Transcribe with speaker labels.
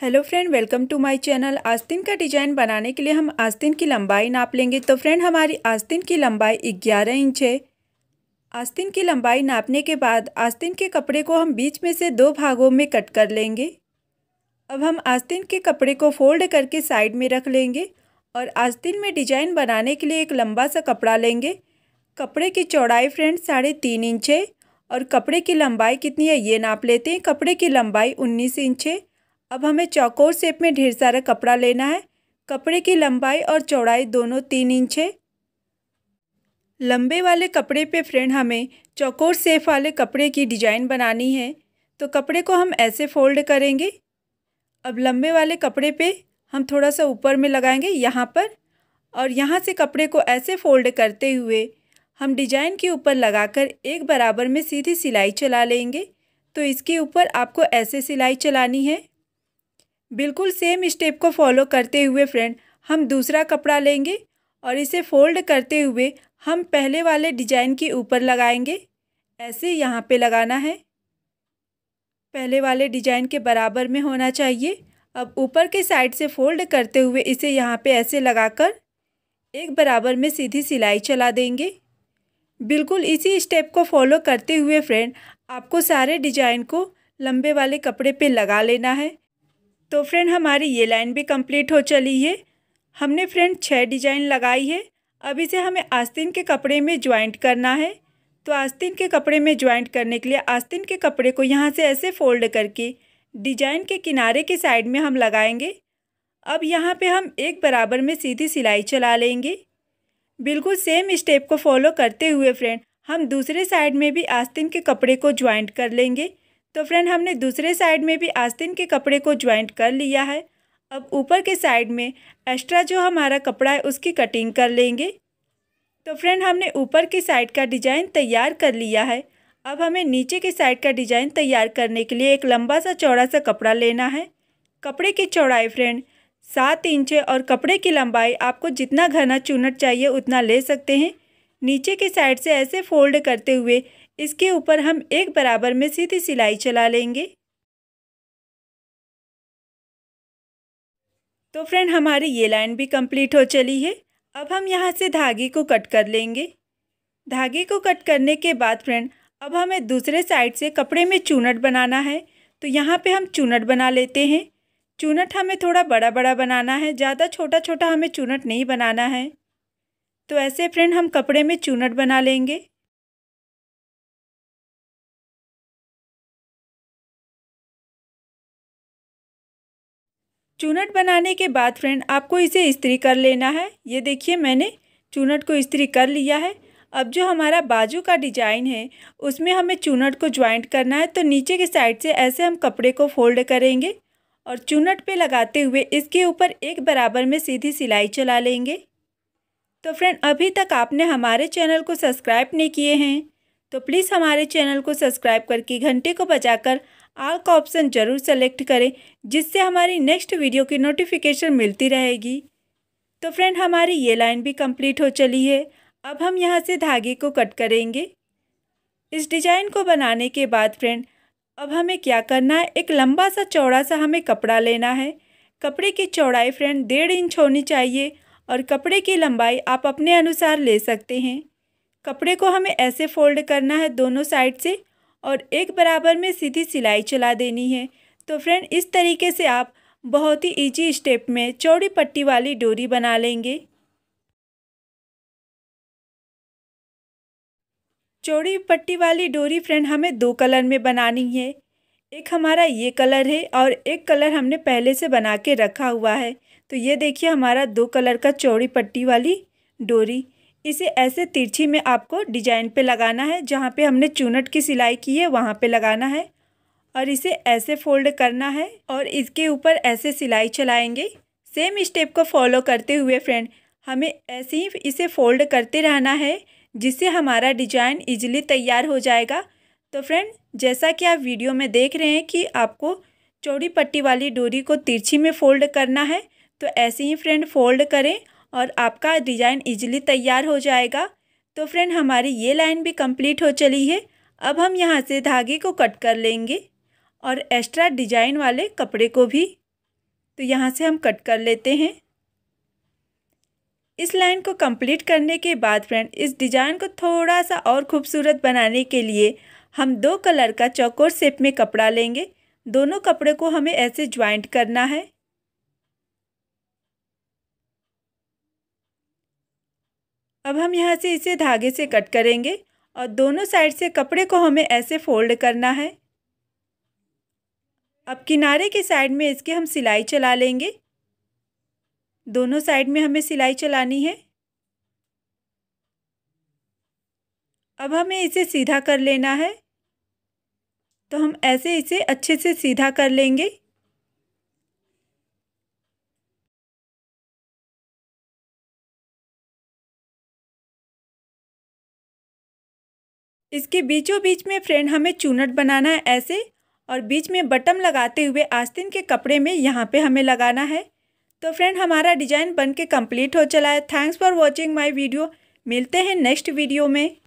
Speaker 1: hello friend welcome to my channel आस्तीन का design बनाने के लिए हम आस्तीन की लंबाई नाप लेंगे तो फ्रेंड हमारी आस्तीन की लंबाई 11 इंच है आस्तीन की लंबाई नापने के बाद आस्तीन के कपड़े को हम बीच में से दो भागों में कट कर लेंगे अब हम आस्तीन के कपड़े को फोल्ड करके साइड में रख लेंगे और आस्तीन में डिजाइन बनाने के लिए एक लंबा सा कपड़ा लेंगे कपड़े की चौड़ाई फ्रेंड साढ़े तीन इंच है और कपड़े की लंबाई कितनी है ये नाप लेते हैं कपड़े की लंबाई उन्नीस इंच है अब हमें चौकोर शेप में ढेर सारा कपड़ा लेना है कपड़े की लंबाई और चौड़ाई दोनों तीन इंच है लंबे वाले कपड़े पे फ्रेंड हमें चौकोर सेफ वाले कपड़े की डिजाइन बनानी है तो कपड़े को हम ऐसे फोल्ड करेंगे अब लंबे वाले कपड़े पे हम थोड़ा सा ऊपर में लगाएंगे यहाँ पर और यहाँ से कपड़े को ऐसे फोल्ड करते हुए हम डिजाइन के ऊपर लगाकर एक बराबर में सीधी सिलाई चला लेंगे तो इसके ऊपर आपको ऐसे सिलाई चलानी है बिल्कुल सेम स्टेप को फॉलो करते हुए फ्रेंड हम दूसरा कपड़ा लेंगे और इसे फोल्ड करते हुए हम पहले वाले डिजाइन के ऊपर लगाएंगे ऐसे यहाँ पे लगाना है पहले वाले डिजाइन के बराबर में होना चाहिए अब ऊपर के साइड से फोल्ड करते हुए इसे यहाँ पे ऐसे लगाकर एक बराबर में सीधी सिलाई चला देंगे बिल्कुल इसी स्टेप को फॉलो करते हुए फ्रेंड आपको सारे डिजाइन को लंबे वाले कपड़े पे लगा लेना है तो फ्रेंड हमारी ये लाइन भी कंप्लीट हो चली है हमने फ्रेंड छः डिजाइन लगाई है अब इसे हमें आस्तीन के कपड़े में ज्वाइंट करना है तो आस्तीन के कपड़े में ज्वाइंट करने के लिए आस्तीन के कपड़े को यहाँ से ऐसे फोल्ड करके डिजाइन के किनारे के साइड में हम लगाएंगे अब यहाँ पे हम एक बराबर में सीधी सिलाई चला लेंगे बिल्कुल सेम स्टेप को फॉलो करते हुए फ्रेंड हम दूसरे साइड में भी आस्तीन के कपड़े को ज्वाइंट कर लेंगे तो फ्रेंड हमने दूसरे साइड में भी आस्तीन के कपड़े को ज्वाइंट कर लिया है अब ऊपर के साइड में एक्स्ट्रा जो हमारा कपड़ा है उसकी कटिंग कर लेंगे तो फ्रेंड हमने ऊपर की साइड का डिज़ाइन तैयार कर लिया है अब हमें नीचे के साइड का डिज़ाइन तैयार करने के लिए एक लंबा सा चौड़ा सा कपड़ा लेना है कपड़े की चौड़ाई फ्रेंड सात इंच है और कपड़े की लंबाई आपको जितना घना चुनट चाहिए उतना ले सकते हैं नीचे के साइड से ऐसे फोल्ड करते हुए इसके ऊपर हम एक बराबर में सीधी सिलाई चला लेंगे तो फ्रेंड हमारी ये लाइन भी कंप्लीट हो चली है अब हम यहाँ से धागे को कट कर लेंगे धागे को कट करने के बाद फ्रेंड अब हमें दूसरे साइड से कपड़े में चूनट बनाना है तो यहाँ पे हम चूनट बना लेते हैं चूनट हमें थोड़ा बड़ा बड़ा बनाना है ज़्यादा छोटा छोटा हमें चूनट नहीं बनाना है तो ऐसे फ्रेंड हम कपड़े में चूनट बना लेंगे चूनट बनाने के बाद फ्रेंड आपको इसे इस्त्री कर लेना है ये देखिए मैंने चूनट को इस्त्री कर लिया है अब जो हमारा बाजू का डिजाइन है उसमें हमें चूनट को ज्वाइंट करना है तो नीचे के साइड से ऐसे हम कपड़े को फोल्ड करेंगे और चूनट पे लगाते हुए इसके ऊपर एक बराबर में सीधी सिलाई चला लेंगे तो फ्रेंड अभी तक आपने हमारे चैनल को सब्सक्राइब नहीं किए हैं तो प्लीज़ हमारे चैनल को सब्सक्राइब करके घंटे को बजाकर आल का ऑप्शन ज़रूर सेलेक्ट करें जिससे हमारी नेक्स्ट वीडियो की नोटिफिकेशन मिलती रहेगी तो फ्रेंड हमारी ये लाइन भी कंप्लीट हो चली है अब हम यहाँ से धागे को कट करेंगे इस डिजाइन को बनाने के बाद फ्रेंड अब हमें क्या करना है एक लंबा सा चौड़ा सा हमें कपड़ा लेना है कपड़े की चौड़ाई फ्रेंड डेढ़ इंच होनी चाहिए और कपड़े की लंबाई आप अपने अनुसार ले सकते हैं कपड़े को हमें ऐसे फोल्ड करना है दोनों साइड से और एक बराबर में सीधी सिलाई चला देनी है तो फ्रेंड इस तरीके से आप बहुत ही इजी स्टेप में चौड़ी पट्टी वाली डोरी बना लेंगे चौड़ी पट्टी वाली डोरी फ्रेंड हमें दो कलर में बनानी है एक हमारा ये कलर है और एक कलर हमने पहले से बना के रखा हुआ है तो ये देखिए हमारा दो कलर का चौड़ी पट्टी वाली डोरी इसे ऐसे तिरछी में आपको डिजाइन पे लगाना है जहाँ पे हमने चूनट की सिलाई की है वहाँ पे लगाना है और इसे ऐसे फोल्ड करना है और इसके ऊपर ऐसे सिलाई चलाएंगे सेम स्टेप को फॉलो करते हुए फ्रेंड हमें ऐसे ही इसे फोल्ड करते रहना है जिससे हमारा डिजाइन इजीली तैयार हो जाएगा तो फ्रेंड जैसा कि आप वीडियो में देख रहे हैं कि आपको चौड़ी पट्टी वाली डोरी को तिरछी में फोल्ड करना है तो ऐसे ही फ्रेंड फोल्ड करें और आपका डिज़ाइन ईजिली तैयार हो जाएगा तो फ्रेंड हमारी ये लाइन भी कंप्लीट हो चली है अब हम यहाँ से धागे को कट कर लेंगे और एक्स्ट्रा डिजाइन वाले कपड़े को भी तो यहाँ से हम कट कर लेते हैं इस लाइन को कंप्लीट करने के बाद फ्रेंड इस डिज़ाइन को थोड़ा सा और खूबसूरत बनाने के लिए हम दो कलर का चौकोर शेप में कपड़ा लेंगे दोनों कपड़े को हमें ऐसे ज्वाइंट करना है अब हम यहाँ से इसे धागे से कट करेंगे और दोनों साइड से कपड़े को हमें ऐसे फोल्ड करना है अब किनारे के साइड में इसके हम सिलाई चला लेंगे दोनों साइड में हमें सिलाई चलानी है अब हमें इसे सीधा कर लेना है तो हम ऐसे इसे अच्छे से सीधा कर लेंगे इसके बीचों बीच में फ्रेंड हमें चूनट बनाना है ऐसे और बीच में बटम लगाते हुए आस्तीन के कपड़े में यहाँ पे हमें लगाना है तो फ्रेंड हमारा डिज़ाइन बन के कम्प्लीट हो चला है thanks for watching my video मिलते हैं नेक्स्ट वीडियो में